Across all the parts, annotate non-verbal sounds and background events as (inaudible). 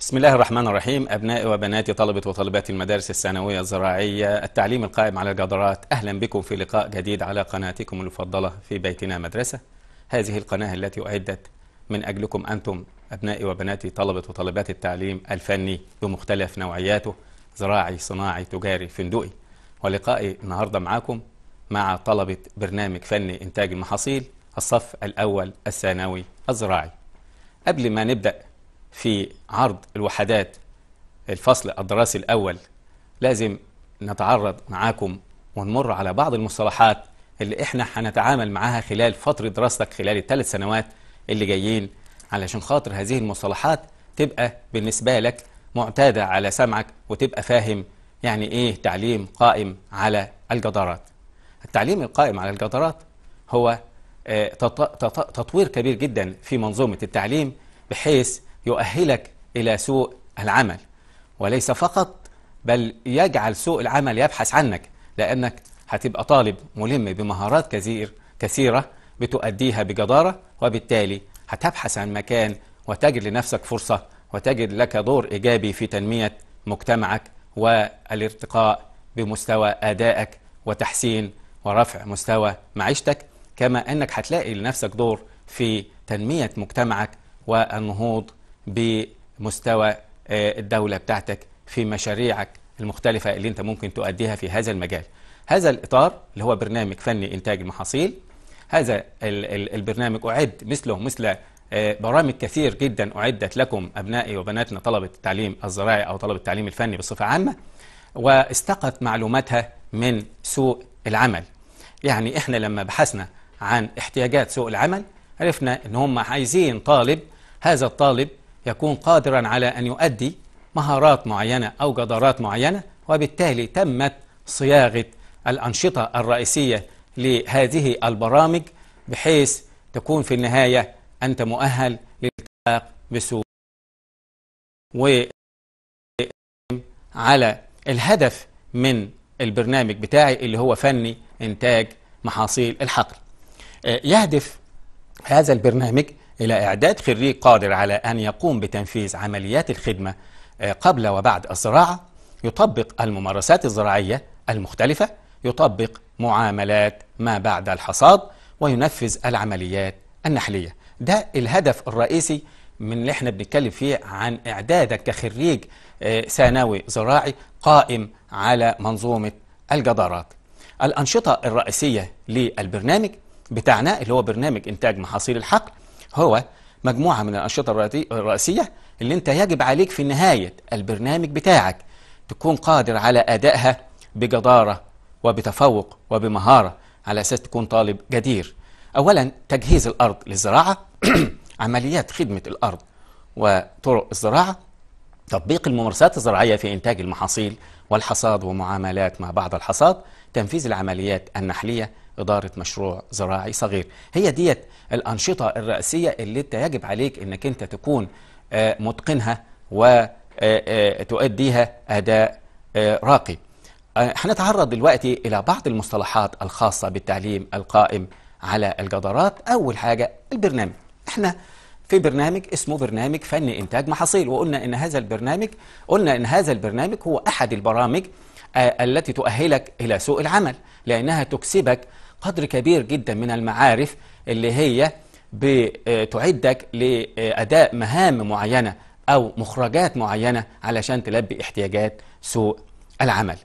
بسم الله الرحمن الرحيم أبنائي وبناتي طلبة وطالبات المدارس الثانوية الزراعية التعليم القائم على الجدارات أهلا بكم في لقاء جديد على قناتكم المفضلة في بيتنا مدرسة هذه القناة التي أعدت من أجلكم أنتم أبنائي وبناتي طلبة وطالبات التعليم الفني بمختلف نوعياته زراعي صناعي تجاري فندقي ولقائي النهاردة معاكم مع طلبة برنامج فني إنتاج المحاصيل الصف الأول الثانوي الزراعي قبل ما نبدأ في عرض الوحدات الفصل الدراسي الأول لازم نتعرض معاكم ونمر على بعض المصطلحات اللي احنا هنتعامل معاها خلال فترة دراستك خلال الثلاث سنوات اللي جايين علشان خاطر هذه المصطلحات تبقى بالنسبة لك معتادة على سمعك وتبقى فاهم يعني ايه تعليم قائم على الجدارات التعليم القائم على الجدارات هو آه، تطوير كبير جدا في منظومة التعليم بحيث يؤهلك إلى سوق العمل وليس فقط بل يجعل سوق العمل يبحث عنك لأنك هتبقى طالب ملم بمهارات كثير كثيرة بتؤديها بجدارة وبالتالي هتبحث عن مكان وتجد لنفسك فرصة وتجد لك دور إيجابي في تنمية مجتمعك والارتقاء بمستوى أدائك وتحسين ورفع مستوى معيشتك كما أنك هتلاقي لنفسك دور في تنمية مجتمعك والنهوض بمستوى آه، الدولة بتاعتك في مشاريعك المختلفة اللي أنت ممكن تؤديها في هذا المجال هذا الإطار اللي هو برنامج فني إنتاج المحاصيل هذا البرنامج أعد مثله مثل آه، برامج كثير جدا أعدت لكم أبنائي وبناتنا طلبة التعليم الزراعي أو طلبة التعليم الفني بصفة عامة واستقت معلوماتها من سوق العمل يعني احنا لما بحثنا عن احتياجات سوق العمل عرفنا ان هم عايزين طالب هذا الطالب يكون قادرا على ان يؤدي مهارات معينه او جدارات معينه وبالتالي تمت صياغه الانشطه الرئيسيه لهذه البرامج بحيث تكون في النهايه انت مؤهل للالتحاق بسوق و على الهدف من البرنامج بتاعي اللي هو فني إنتاج محاصيل الحقل آه، يهدف هذا البرنامج إلى إعداد خريج قادر على أن يقوم بتنفيذ عمليات الخدمة آه، قبل وبعد الزراعة يطبق الممارسات الزراعية المختلفة يطبق معاملات ما بعد الحصاد وينفذ العمليات النحلية ده الهدف الرئيسي من اللي احنا بنتكلم فيه عن اعدادك كخريج آه، ثانوي زراعي قائم على منظومه الجدارات. الانشطه الرئيسيه للبرنامج بتاعنا اللي هو برنامج انتاج محاصيل الحقل هو مجموعه من الانشطه الرئيسيه اللي انت يجب عليك في نهايه البرنامج بتاعك تكون قادر على ادائها بجداره وبتفوق وبمهاره على اساس تكون طالب جدير. اولا تجهيز الارض للزراعه (clears throat) عمليات خدمة الأرض وطرق الزراعة تطبيق الممارسات الزراعية في إنتاج المحاصيل والحصاد ومعاملات مع بعض الحصاد تنفيذ العمليات النحلية إدارة مشروع زراعي صغير هي ديت الأنشطة الرئيسية اللي انت يجب عليك أنك أنت تكون آه، متقنها وتؤديها آه، آه، أداء راقي هنتعرض دلوقتي إلى بعض المصطلحات الخاصة بالتعليم القائم على الجدارات أول حاجة البرنامج احنا في برنامج اسمه برنامج فني انتاج محاصيل وقلنا ان هذا البرنامج قلنا ان هذا البرنامج هو احد البرامج آه، التي تؤهلك الى سوق العمل لانها تكسبك قدر كبير جدا من المعارف اللي هي بتعدك آه، لاداء مهام معينه او مخرجات معينه علشان تلبي احتياجات سوق العمل.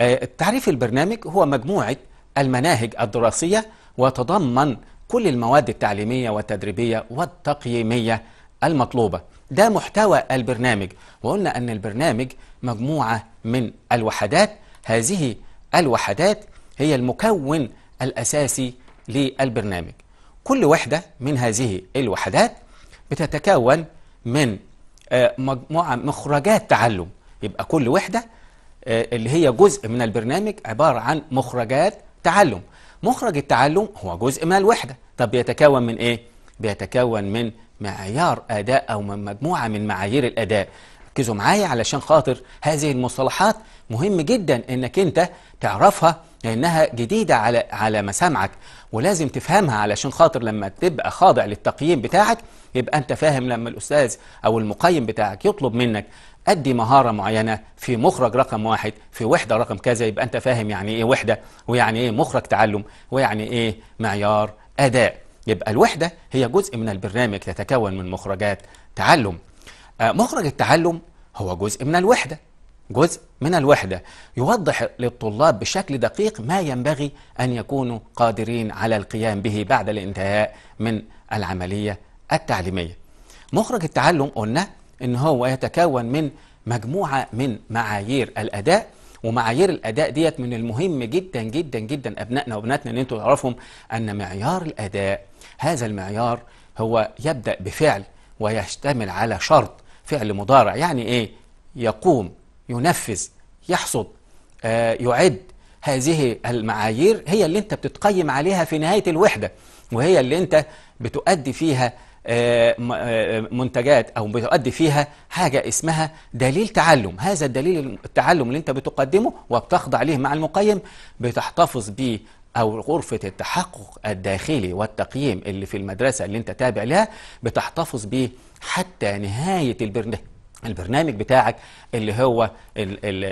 آه، تعريف البرنامج هو مجموعه المناهج الدراسيه وتضمن كل المواد التعليمية والتدريبية والتقييمية المطلوبة ده محتوى البرنامج وقلنا أن البرنامج مجموعة من الوحدات هذه الوحدات هي المكون الأساسي للبرنامج كل وحدة من هذه الوحدات بتتكون من آه، مجموعة مخرجات تعلم يبقى كل وحدة آه، اللي هي جزء من البرنامج عبارة عن مخرجات تعلم مخرج التعلم هو جزء من الوحدة طب بيتكون من إيه؟ بيتكون من معيار أداء أو من مجموعة من معايير الأداء ركزوا معايا علشان خاطر هذه المصطلحات مهم جدا انك انت تعرفها لانها جديده على على مسامعك ولازم تفهمها علشان خاطر لما تبقى خاضع للتقييم بتاعك يبقى انت فاهم لما الاستاذ او المقيم بتاعك يطلب منك أدي مهارة معينة في مخرج رقم واحد في وحدة رقم كذا يبقى أنت فاهم يعني إيه وحدة ويعني إيه مخرج تعلم ويعني إيه معيار أداء يبقى الوحدة هي جزء من البرنامج تتكون من مخرجات تعلم آه، مخرج التعلم هو جزء من الوحدة جزء من الوحدة يوضح للطلاب بشكل دقيق ما ينبغي أن يكونوا قادرين على القيام به بعد الانتهاء من العملية التعليمية مخرج التعلم قلنا إن هو يتكون من مجموعة من معايير الأداء ومعايير الاداء ديت من المهم جدا جدا جدا ابنائنا وبناتنا ان انتوا تعرفهم ان معيار الاداء هذا المعيار هو يبدا بفعل ويشتمل على شرط فعل مضارع يعني ايه يقوم ينفذ يحصد آه يعد هذه المعايير هي اللي انت بتتقيم عليها في نهايه الوحده وهي اللي انت بتؤدي فيها آه، آه، منتجات او بتؤدي فيها حاجه اسمها دليل تعلم هذا الدليل التعلم اللي انت بتقدمه وبتخضع ليه مع المقيم بتحتفظ بيه أو غرفة التحقق الداخلي والتقييم اللي في المدرسة اللي أنت تابع لها بتحتفظ بيه حتى نهاية البرنامج البرنامج بتاعك اللي هو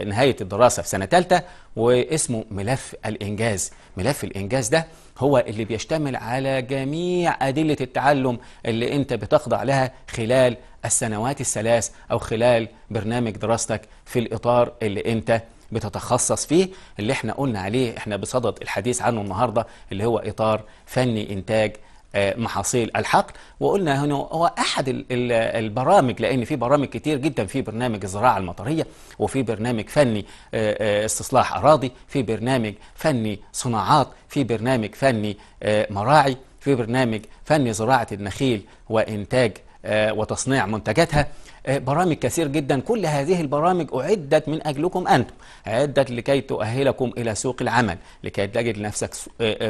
نهاية الدراسة في سنة ثالثة واسمه ملف الإنجاز ملف الإنجاز ده هو اللي بيشتمل على جميع أدلة التعلم اللي أنت بتخضع لها خلال السنوات الثلاث أو خلال برنامج دراستك في الإطار اللي أنت بتتخصص فيه اللي احنا قلنا عليه احنا بصدد الحديث عنه النهاردة اللي هو إطار فني إنتاج محاصيل الحقل وقلنا هنا هو احد البرامج لان في برامج كتير جدا في برنامج الزراعه المطريه وفي برنامج فني آه، آه، استصلاح اراضي في برنامج فني صناعات في برنامج فني آه، مراعي في برنامج فني زراعه النخيل وانتاج وتصنيع منتجاتها برامج كثير جدا كل هذه البرامج أعدت من أجلكم أنتم أعدت لكي تؤهلكم إلى سوق العمل لكي تجد لنفسك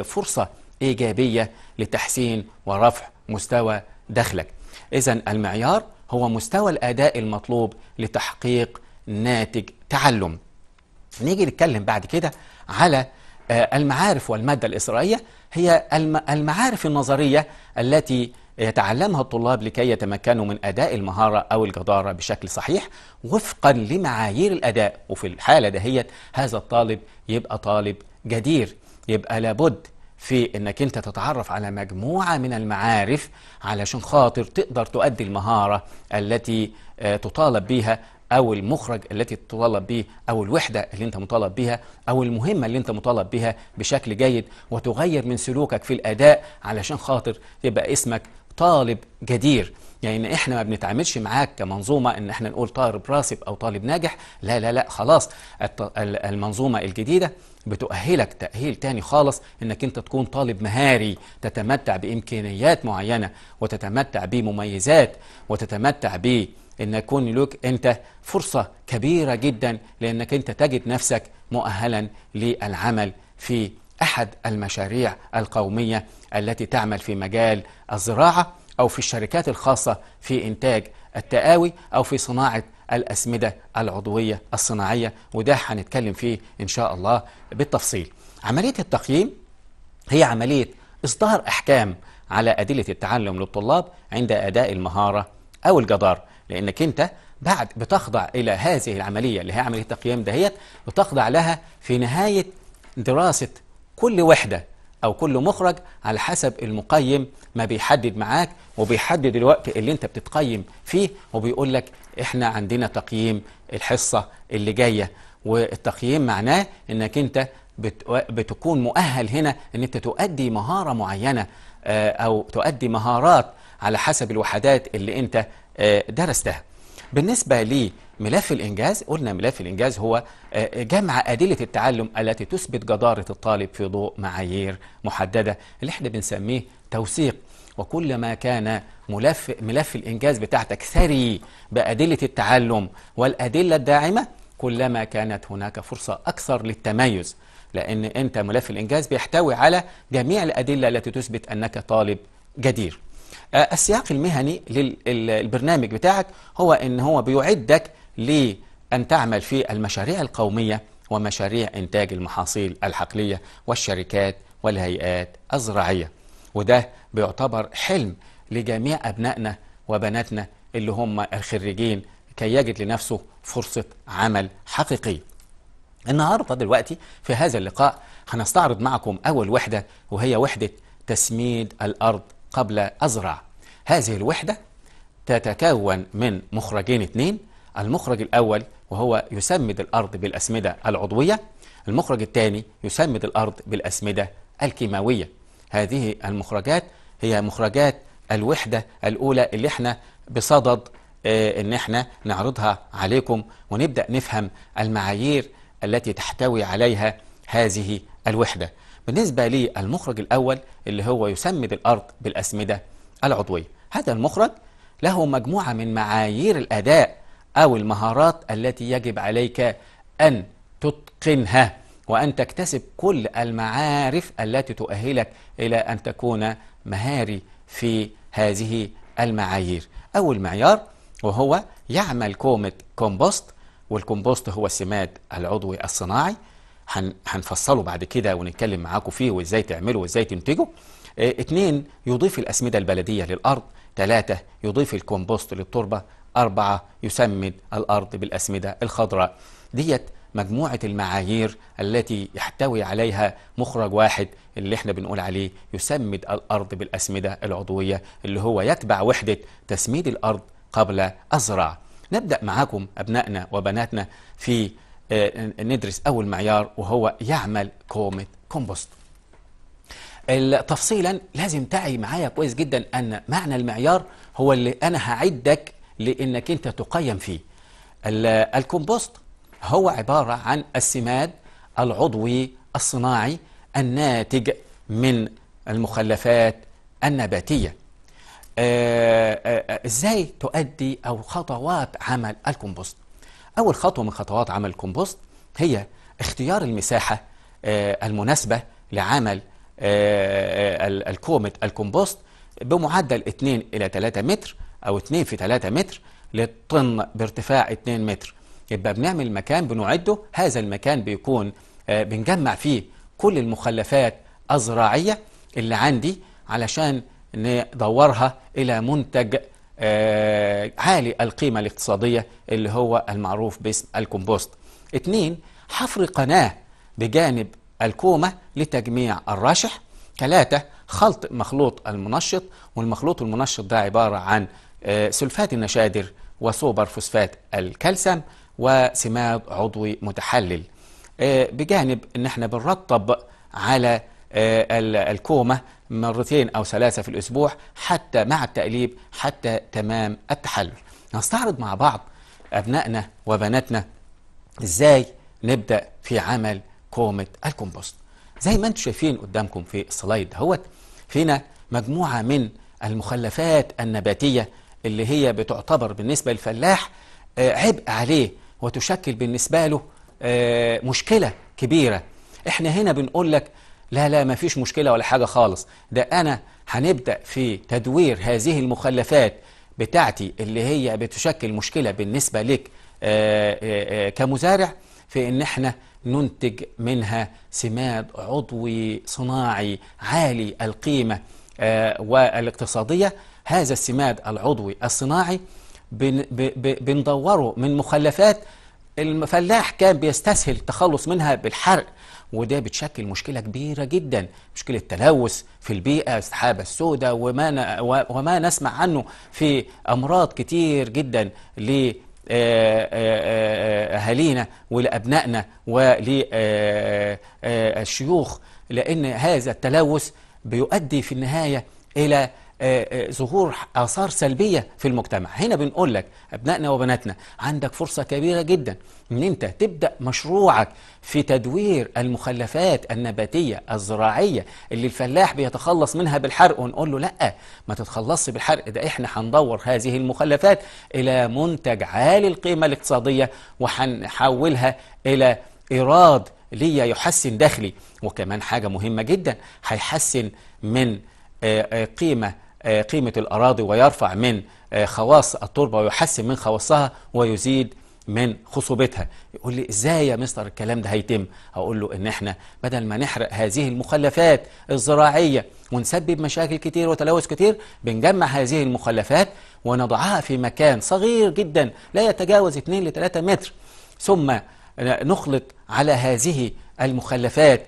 فرصة إيجابية لتحسين ورفع مستوى دخلك إذا المعيار هو مستوى الأداء المطلوب لتحقيق ناتج تعلم نيجي نتكلم بعد كده على آه، المعارف والمادة الإسرائية هي المعارف النظرية التي يتعلمها الطلاب لكي يتمكنوا من أداء المهارة أو الجدارة بشكل صحيح وفقا لمعايير الأداء وفي الحالة دهيت هذا الطالب يبقى طالب جدير يبقى لابد في انك انت تتعرف على مجموعه من المعارف علشان خاطر تقدر تؤدي المهاره التي آه، تطالب بها او المخرج التي تطالب به او الوحده اللي انت مطالب بها او المهمه اللي انت مطالب بها بشكل جيد وتغير من سلوكك في الاداء علشان خاطر يبقى اسمك طالب جدير يعني احنا ما بنتعاملش معاك كمنظومه ان احنا نقول طالب راسب او طالب ناجح لا لا لا خلاص المنظومه الجديده بتؤهلك تأهيل تاني خالص انك انت تكون طالب مهاري تتمتع بامكانيات معينه وتتمتع بمميزات وتتمتع ب ان يكون لك انت فرصه كبيره جدا لانك انت تجد نفسك مؤهلا للعمل في احد المشاريع القوميه التي تعمل في مجال الزراعه او في الشركات الخاصه في انتاج التقاوي او في صناعه الأسمدة العضوية الصناعية وده هنتكلم فيه إن شاء الله بالتفصيل عملية التقييم هي عملية إصدار أحكام على أدلة التعلم للطلاب عند أداء المهارة أو الجدار لأنك أنت بعد بتخضع إلى هذه العملية اللي هي عملية التقييم دهيت بتخضع لها في نهاية دراسة كل وحدة أو كل مخرج على حسب المقيم ما بيحدد معاك وبيحدد الوقت اللي أنت بتتقيم فيه وبيقول لك إحنا عندنا تقييم الحصة اللي جاية والتقييم معناه أنك أنت بتكون مؤهل هنا أن أنت تؤدي مهارة معينة آه، أو تؤدي مهارات على حسب الوحدات اللي أنت آه، درستها بالنسبة لملف الإنجاز قلنا ملف الإنجاز هو آه، جمع أدلة التعلم التي تثبت جدارة الطالب في ضوء معايير محددة اللي احنا بنسميه توثيق وكلما كان ملف ملف الإنجاز بتاعتك ثري بأدلة التعلم والأدلة الداعمة كلما كانت هناك فرصة أكثر للتميز لأن أنت ملف الإنجاز بيحتوي على جميع الأدلة التي تثبت أنك طالب جدير السياق المهني للبرنامج بتاعك هو ان هو بيعدك لان تعمل في المشاريع القوميه ومشاريع انتاج المحاصيل الحقليه والشركات والهيئات الزراعيه وده بيعتبر حلم لجميع ابنائنا وبناتنا اللي هم الخريجين كي يجد لنفسه فرصه عمل حقيقيه النهارده دلوقتي في هذا اللقاء هنستعرض معكم اول وحده وهي وحده تسميد الارض قبل أزرع هذه الوحدة تتكون من مخرجين اثنين المخرج الأول وهو يسمد الأرض بالأسمدة العضوية المخرج الثاني يسمد الأرض بالأسمدة الكيماوية هذه المخرجات هي مخرجات الوحدة الأولى اللي احنا بصدد اه ان احنا نعرضها عليكم ونبدأ نفهم المعايير التي تحتوي عليها هذه الوحدة بالنسبة للمخرج الأول اللي هو يسمد الأرض بالأسمدة العضوية هذا المخرج له مجموعة من معايير الأداء أو المهارات التي يجب عليك أن تتقنها وأن تكتسب كل المعارف التي تؤهلك إلى أن تكون مهاري في هذه المعايير أول معيار وهو يعمل كومة كومبوست والكومبوست هو السماد العضوي الصناعي هنفصله بعد كده ونتكلم معاكم فيه وازاي تعمله وازاي تنتجه اثنين آه، يضيف الأسمدة البلدية للأرض ثلاثة يضيف الكومبوست للتربة أربعة يسمد الأرض بالأسمدة الخضراء ديت مجموعة المعايير التي يحتوي عليها مخرج واحد اللي احنا بنقول عليه يسمد الأرض بالأسمدة العضوية اللي هو يتبع وحدة تسميد الأرض قبل أزرع نبدأ معاكم أبنائنا وبناتنا في آه، ندرس أول معيار وهو يعمل كومة كومبوست تفصيلا لازم تعي معايا كويس جدا أن معنى المعيار هو اللي أنا هعدك لأنك أنت تقيم فيه الكومبوست هو عبارة عن السماد العضوي الصناعي الناتج من المخلفات النباتية آه، آه، ازاي تؤدي او خطوات عمل الكومبوست أول خطوة من خطوات عمل الكومبوست هي اختيار المساحة آه، المناسبة لعمل آه، آه، الكومة الكومبوست بمعدل 2 إلى 3 متر أو 2 في 3 متر للطن بارتفاع 2 متر يبقى بنعمل مكان بنعده هذا المكان بيكون بنجمع فيه كل المخلفات الزراعية اللي عندي علشان ندورها إلى منتج آه، عالي القيمة الاقتصادية اللي هو المعروف باسم الكومبوست اتنين حفر قناة بجانب الكومة لتجميع الرشح ثلاثة خلط مخلوط المنشط والمخلوط المنشط ده عبارة عن آه، سلفات النشادر وسوبر فوسفات الكالسيوم وسماد عضوي متحلل آه، بجانب ان احنا بنرطب على الكومة مرتين أو ثلاثة في الأسبوع حتى مع التأليب حتى تمام التحلل نستعرض مع بعض أبنائنا وبناتنا إزاي نبدأ في عمل كومة الكومبوست زي ما انتم شايفين قدامكم في السلايد هوت فينا مجموعة من المخلفات النباتية اللي هي بتعتبر بالنسبة للفلاح آه، عبء عليه وتشكل بالنسبة له آه، مشكلة كبيرة احنا هنا بنقول لك لا لا ما فيش مشكلة ولا حاجة خالص ده أنا هنبدأ في تدوير هذه المخلفات بتاعتي اللي هي بتشكل مشكلة بالنسبة لك آه، آه، آه، كمزارع في ان احنا ننتج منها سماد عضوي صناعي عالي القيمة والاقتصادية هذا السماد العضوي الصناعي بندوره من مخلفات الفلاح كان بيستسهل التخلص منها بالحرق وده بتشكل مشكلة كبيرة جدا مشكلة تلوث في البيئة السحابة السوداء وما, وما نسمع عنه في أمراض كتير جدا لأهالينا آه، آه، آه، ولأبنائنا وللشيوخ لأن هذا التلوث بيؤدي في النهاية إلى آه، آه، ظهور آثار سلبية في المجتمع هنا بنقول لك أبنائنا وبناتنا عندك فرصة كبيرة جدا أن أنت تبدأ مشروعك في تدوير المخلفات النباتية الزراعية اللي الفلاح بيتخلص منها بالحرق ونقول له لأ ما تتخلصش بالحرق ده إحنا هندور هذه المخلفات إلى منتج عالي القيمة الاقتصادية وهنحولها إلى إيراد ليا يحسن دخلي وكمان حاجة مهمة جدا هيحسن من آه، قيمة آه، قيمة الأراضي ويرفع من آه، خواص التربة ويحسن من خواصها ويزيد من خصوبتها يقول لي ازاي يا مستر الكلام ده هيتم اقول له ان احنا بدل ما نحرق هذه المخلفات الزراعيه ونسبب مشاكل كتير وتلوث كتير بنجمع هذه المخلفات ونضعها في مكان صغير جدا لا يتجاوز 2 ل 3 متر ثم آه، نخلط على هذه المخلفات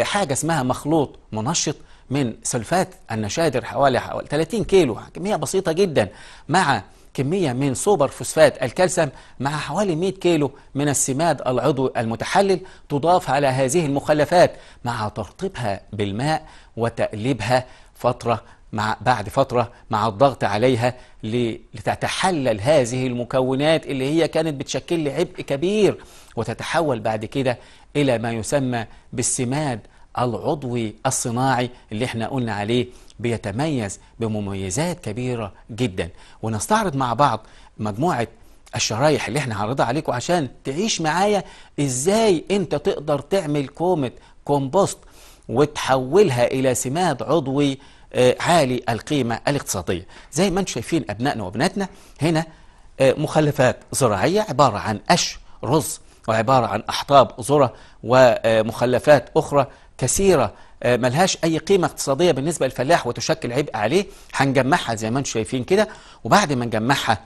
حاجه اسمها مخلوط منشط من سلفات النشادر حوالي حوالي 30 كيلو كمية بسيطة جدا مع كمية من سوبر فوسفات الكالسيوم مع حوالي 100 كيلو من السماد العضوي المتحلل تضاف على هذه المخلفات مع ترطيبها بالماء وتقليبها فترة مع بعد فترة مع الضغط عليها لتتحلل هذه المكونات اللي هي كانت بتشكل لي عبء كبير وتتحول بعد كده إلى ما يسمى بالسماد العضوي الصناعي اللي احنا قلنا عليه بيتميز بمميزات كبيرة جدا ونستعرض مع بعض مجموعة الشرايح اللي احنا هعرضها عليكم عشان تعيش معايا ازاي انت تقدر تعمل كومة كومبوست وتحولها الى سماد عضوي آه، عالي القيمة الاقتصادية زي ما انتم شايفين ابنائنا وابناتنا هنا آه، مخلفات زراعية عبارة عن قش رز وعبارة عن أحطاب ذرة ومخلفات أخرى كثيرة آه، ملهاش أي قيمة اقتصادية بالنسبة للفلاح وتشكل عبء عليه هنجمعها زي ما انتم شايفين كده وبعد ما نجمعها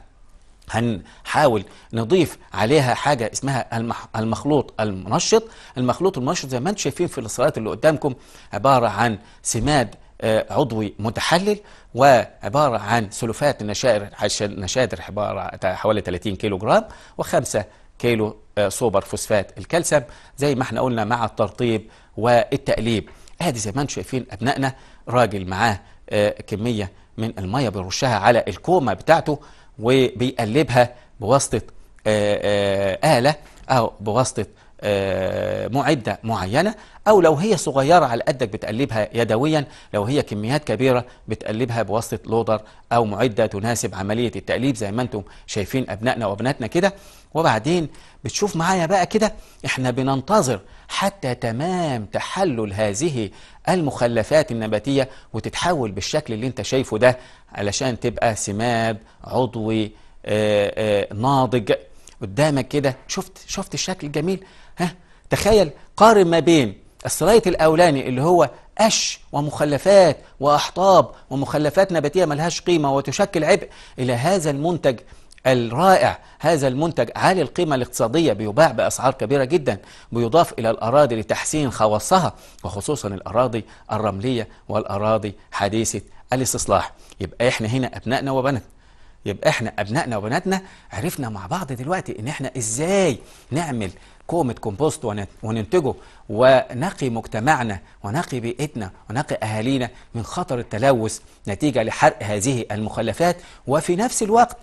هنحاول نضيف عليها حاجة اسمها المخلوط المنشط المخلوط المنشط زي ما انتم شايفين في السلايد اللي قدامكم عبارة عن سماد آه، عضوي متحلل وعبارة عن سلفات النشائر نشادر عبارة حوالي 30 كيلو جرام آه، و5 كيلو سوبر فوسفات الكالسيوم زي ما احنا قلنا مع الترطيب والتقليب ادي زي ما انتم شايفين ابنائنا راجل معاه آه، كميه من الميه بيرشها على الكومه بتاعته وبيقلبها بواسطه آه، آه، اله او بواسطه معدة معينة أو لو هي صغيرة على قدك بتقلبها يدويا لو هي كميات كبيرة بتقلبها بواسطة لودر أو معدة تناسب عملية التقليب زي ما أنتم شايفين أبنائنا وأبناتنا كده وبعدين بتشوف معايا بقى كده احنا بننتظر حتى تمام تحلل هذه المخلفات النباتية وتتحول بالشكل اللي انت شايفه ده علشان تبقى سماد عضوي آه، آه، ناضج قدامك كده شفت شفت الشكل الجميل ها تخيل قارن ما بين السلايد الاولاني اللي هو قش ومخلفات واحطاب ومخلفات نباتيه ملهاش قيمه وتشكل عبء الى هذا المنتج الرائع هذا المنتج عالي القيمة الاقتصادية بيباع بأسعار كبيرة جدا بيضاف إلى الأراضي لتحسين خواصها وخصوصا الأراضي الرملية والأراضي حديثة الاستصلاح يبقى إحنا هنا أبنائنا وبنات يبقى إحنا أبنائنا وبناتنا عرفنا مع بعض دلوقتي إن إحنا إزاي نعمل كومة كومبوست وننتجه ونقي مجتمعنا ونقي بيئتنا ونقي أهالينا من خطر التلوث نتيجة لحرق هذه المخلفات وفي نفس الوقت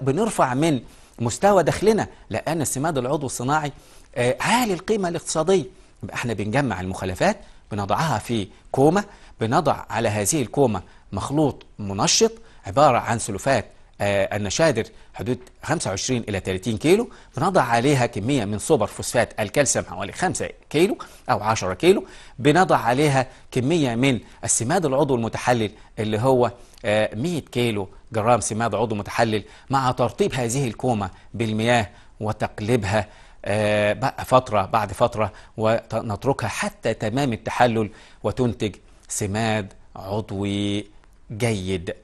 بنرفع من مستوى دخلنا لأن السماد العضوي الصناعي آه، عالي القيمة الاقتصادية يبقى احنا بنجمع المخلفات بنضعها في كومة بنضع على هذه الكومة مخلوط منشط عبارة عن سلفات آه، النشادر حدود 25 إلى 30 كيلو بنضع عليها كمية من سوبر فوسفات الكالسيوم حوالي 5 كيلو أو 10 كيلو بنضع عليها كمية من السماد العضوي المتحلل اللي هو 100 آه، كيلو جرام سماد عضو متحلل مع ترطيب هذه الكومة بالمياه وتقليبها آه، فترة بعد فترة ونتركها حتى تمام التحلل وتنتج سماد عضوي جيد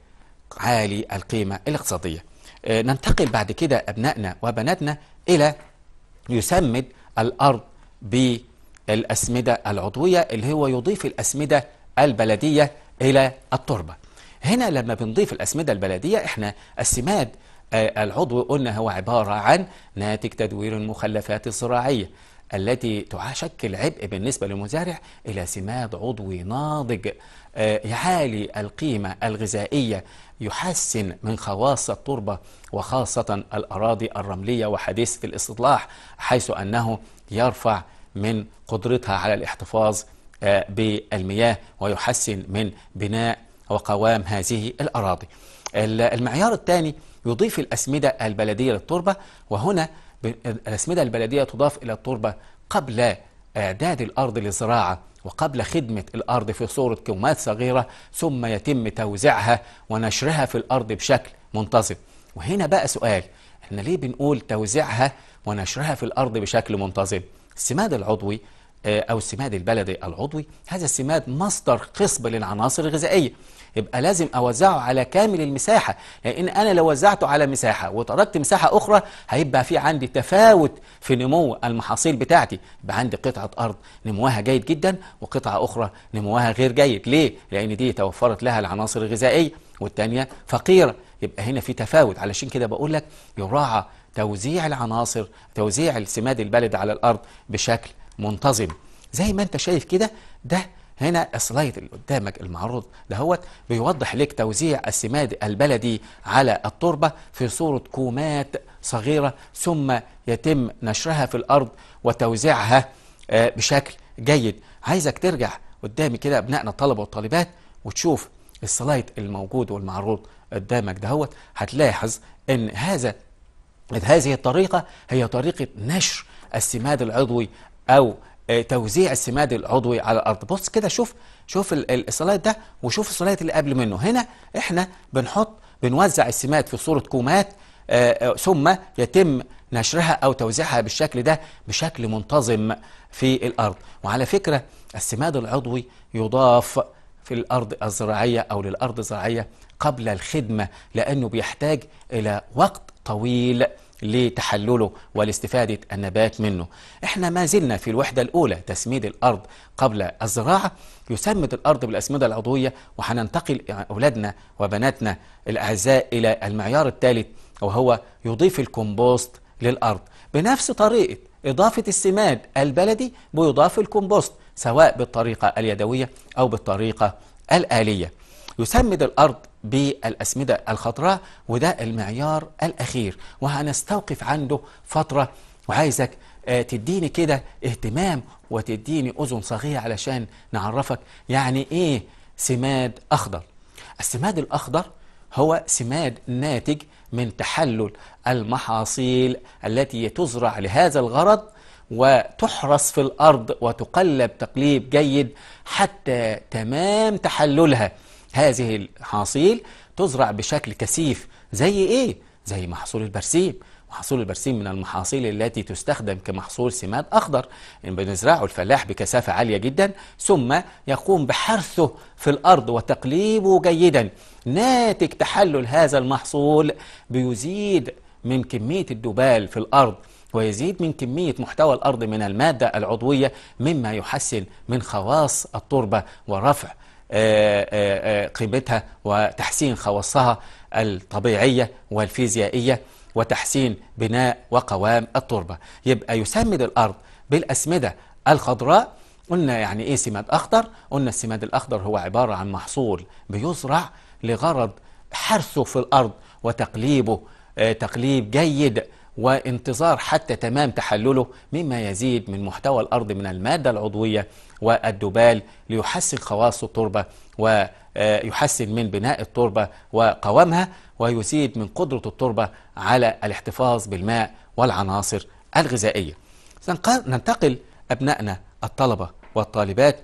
عالي القيمة الاقتصادية آه، ننتقل بعد كده أبنائنا وبناتنا إلى يسمد الأرض بالأسمدة العضوية اللي هو يضيف الأسمدة البلدية إلى التربة هنا لما بنضيف الأسمدة البلدية احنا السماد آه، العضو قلنا هو عبارة عن ناتج تدوير المخلفات الزراعية التي تشكل عبء بالنسبة للمزارع إلى سماد عضوي ناضج آه، يعالي القيمة الغذائية يحسن من خواص التربة وخاصة الأراضي الرملية وحديثة الاستطلاح حيث أنه يرفع من قدرتها على الاحتفاظ آه، بالمياه ويحسن من بناء وقوام هذه الأراضي المعيار الثاني يضيف الأسمدة البلدية للتربة وهنا الأسمدة البلدية تضاف إلى التربة قبل إعداد آه، الأرض للزراعة وقبل خدمة الأرض في صورة كومات صغيرة ثم يتم توزيعها ونشرها في الأرض بشكل منتظم وهنا بقى سؤال احنا ليه بنقول توزيعها ونشرها في الأرض بشكل منتظم السماد العضوي آه، أو السماد البلدي العضوي هذا السماد مصدر قصب للعناصر الغذائية يبقى لازم اوزعه على كامل المساحه لان انا لو وزعته على مساحه وتركت مساحه اخرى هيبقى في عندي تفاوت في نمو المحاصيل بتاعتي يبقى عندي قطعه ارض نموها جيد جدا وقطعه اخرى نموها غير جيد ليه لان دي توفرت لها العناصر الغذائيه والثانيه فقيره يبقى هنا في تفاوت علشان كده بقول لك يراعى توزيع العناصر توزيع السماد البلد على الارض بشكل منتظم زي ما انت شايف كده ده هنا السلايد اللي قدامك المعروض دهوت بيوضح لك توزيع السماد البلدي على التربة في صورة كومات صغيرة ثم يتم نشرها في الأرض وتوزيعها آه، بشكل جيد عايزك ترجع قدامي كده أبنائنا الطلبة والطالبات وتشوف السلايد الموجود والمعروض قدامك دهوت هتلاحظ أن هذا هذه الطريقة هي طريقة نشر السماد العضوي أو آه، توزيع السماد العضوي على الارض بص كده شوف شوف السلايد ده وشوف السلايد اللي قبل منه هنا احنا بنحط بنوزع السماد في صوره كومات آه، آه، ثم يتم نشرها او توزيعها بالشكل ده بشكل منتظم في الارض وعلى فكره السماد العضوي يضاف في الارض الزراعيه او للارض الزراعيه قبل الخدمه لانه بيحتاج الى وقت طويل لتحلله ولاستفادة النبات منه احنا ما زلنا في الوحدة الأولى تسميد الأرض قبل الزراعة يسمد الأرض بالأسمدة العضوية وهننتقل أولادنا وبناتنا الأعزاء إلى المعيار الثالث وهو يضيف الكمبوست للأرض بنفس طريقة إضافة السماد البلدي بيضاف الكمبوست سواء بالطريقة اليدوية أو بالطريقة الآلية يسمد الأرض بالأسمدة الخضراء وده المعيار الأخير وهنستوقف عنده فترة وعايزك آه، تديني كده اهتمام وتديني أذن صغيرة علشان نعرفك يعني إيه سماد أخضر السماد الأخضر هو سماد ناتج من تحلل المحاصيل التي تزرع لهذا الغرض وتحرس في الأرض وتقلب تقليب جيد حتى تمام تحللها هذه الحاصيل تزرع بشكل كثيف زي إيه؟ زي محصول البرسيم محصول البرسيم من المحاصيل التي تستخدم كمحصول سماد أخضر بنزرعه الفلاح بكثافة عالية جدا ثم يقوم بحرثه في الأرض وتقليبه جيدا ناتج تحلل هذا المحصول بيزيد من كمية الدبال في الأرض ويزيد من كمية محتوى الأرض من المادة العضوية مما يحسن من خواص التربة ورفع آه، آه، آه، قيمتها وتحسين خواصها الطبيعية والفيزيائية وتحسين بناء وقوام التربة يبقى يسمد الأرض بالأسمدة الخضراء قلنا يعني إيه سماد أخضر قلنا السماد الأخضر هو عبارة عن محصول بيزرع لغرض حرثه في الأرض وتقليبه تقليب جيد وانتظار حتى تمام تحلله مما يزيد من محتوى الأرض من المادة العضوية والدبال ليحسن خواص التربة ويحسن آه، من بناء التربة وقوامها ويزيد من قدرة التربة على الاحتفاظ بالماء والعناصر الغذائية ننتقل أبنائنا الطلبة والطالبات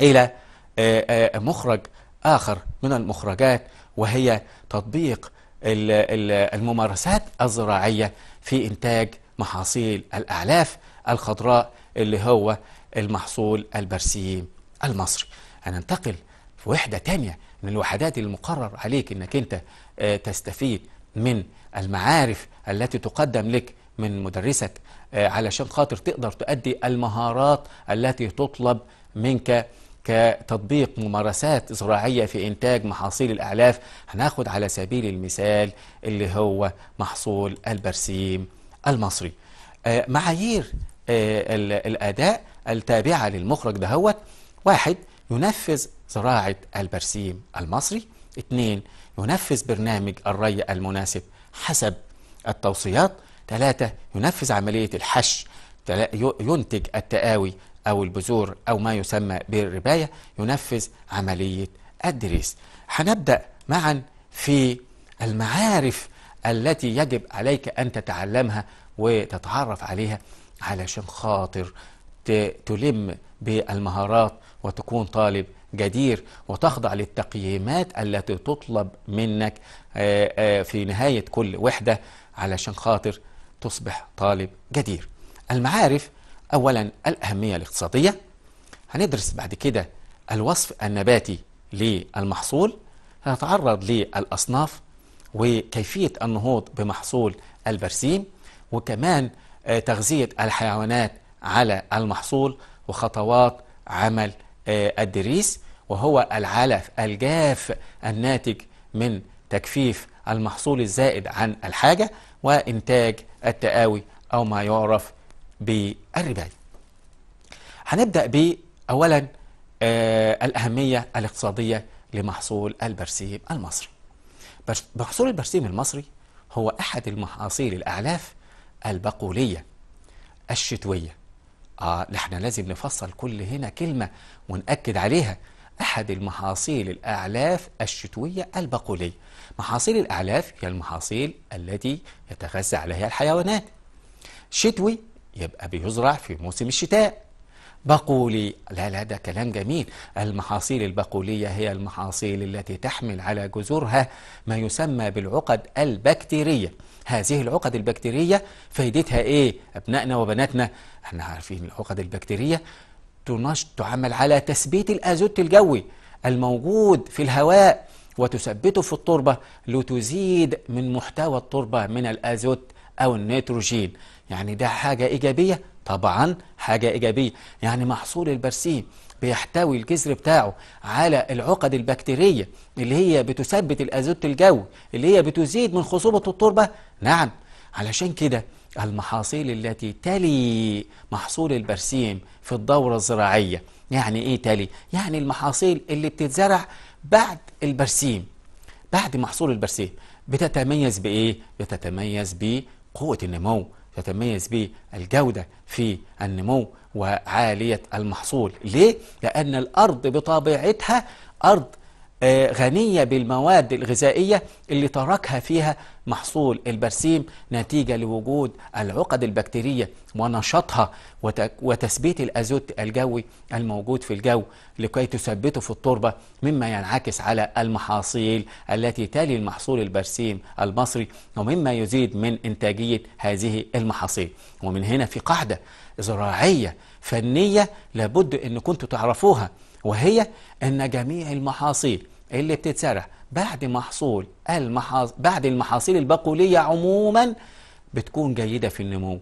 إلى آه، آه، مخرج آخر من المخرجات وهي تطبيق الممارسات الزراعية في إنتاج محاصيل الأعلاف الخضراء اللي هو المحصول البرسيم المصري هننتقل في وحدة تانية من الوحدات المقرر عليك انك انت آه، تستفيد من المعارف التي تقدم لك من مدرسك آه، علشان خاطر تقدر تؤدي المهارات التي تطلب منك كتطبيق ممارسات زراعية في إنتاج محاصيل الأعلاف هناخد على سبيل المثال اللي هو محصول البرسيم المصري آه، معايير الأداء التابعة للمخرج دهوت واحد ينفذ زراعة البرسيم المصري اثنين ينفذ برنامج الري المناسب حسب التوصيات ثلاثة ينفذ عملية الحش ينتج التآوي أو البذور أو ما يسمى بالرباية ينفذ عملية الدريس هنبدأ معا في المعارف التي يجب عليك أن تتعلمها وتتعرف عليها علشان خاطر تلم بالمهارات وتكون طالب جدير وتخضع للتقييمات التي تطلب منك آه، آه، في نهاية كل وحدة علشان خاطر تصبح طالب جدير المعارف أولا الأهمية الاقتصادية هندرس بعد كده الوصف النباتي للمحصول هنتعرض للأصناف وكيفية النهوض بمحصول البرسيم وكمان آه، تغذية الحيوانات على المحصول وخطوات عمل آه، الدريس وهو العلف الجاف الناتج من تكفيف المحصول الزائد عن الحاجة وإنتاج التآوي أو ما يعرف بالرباية هنبدأ بأولا آه، الأهمية الاقتصادية لمحصول البرسيم المصري محصول البرسيم المصري هو أحد المحاصيل الأعلاف البقولية الشتوية آه نحن لازم نفصل كل هنا كلمة ونأكد عليها أحد المحاصيل الأعلاف الشتوية البقولية محاصيل الأعلاف هي المحاصيل التي يتغذى عليها الحيوانات شتوي يبقى بيزرع في موسم الشتاء بقولي لا لا ده كلام جميل المحاصيل البقولية هي المحاصيل التي تحمل على جذورها ما يسمى بالعقد البكتيرية هذه العقد البكتيرية فايدتها إيه أبنائنا وبناتنا احنا عارفين العقد البكتيرية تنشط تعمل على تثبيت الأزوت الجوي الموجود في الهواء وتثبته في التربة لتزيد من محتوى التربة من الأزوت أو النيتروجين يعني ده حاجة إيجابية طبعا حاجة إيجابية يعني محصول البرسيم بيحتوي الجذر بتاعه على العقد البكتيرية اللي هي بتثبت الأزوت الجوي اللي هي بتزيد من خصوبة التربة نعم علشان كده المحاصيل التي تلي محصول البرسيم في الدورة الزراعية يعني ايه تلي؟ يعني المحاصيل اللي بتتزرع بعد البرسيم بعد محصول البرسيم بتتميز بايه؟ بتتميز بقوة النمو تتميز به الجودة في النمو وعالية المحصول ليه؟ لأن الأرض بطبيعتها أرض آه، غنية بالمواد الغذائية اللي تركها فيها محصول البرسيم نتيجة لوجود العقد البكتيرية ونشاطها وتثبيت الأزوت الجوي الموجود في الجو لكي تثبته في التربة مما ينعكس على المحاصيل التي تلي المحصول البرسيم المصري ومما يزيد من إنتاجية هذه المحاصيل ومن هنا في قاعدة زراعية فنية لابد أن كنتوا تعرفوها وهي أن جميع المحاصيل اللي بتتسرع بعد محصول المحاص... بعد المحاصيل البقولية عموما بتكون جيدة في النمو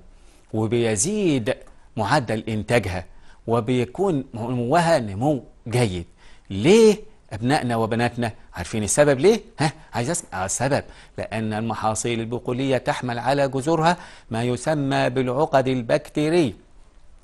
وبيزيد معدل إنتاجها وبيكون نموها نمو جيد ليه أبنائنا وبناتنا عارفين السبب ليه؟ ها عايز أسمع السبب لأن المحاصيل البقولية تحمل على جذورها ما يسمى بالعقد البكتيريه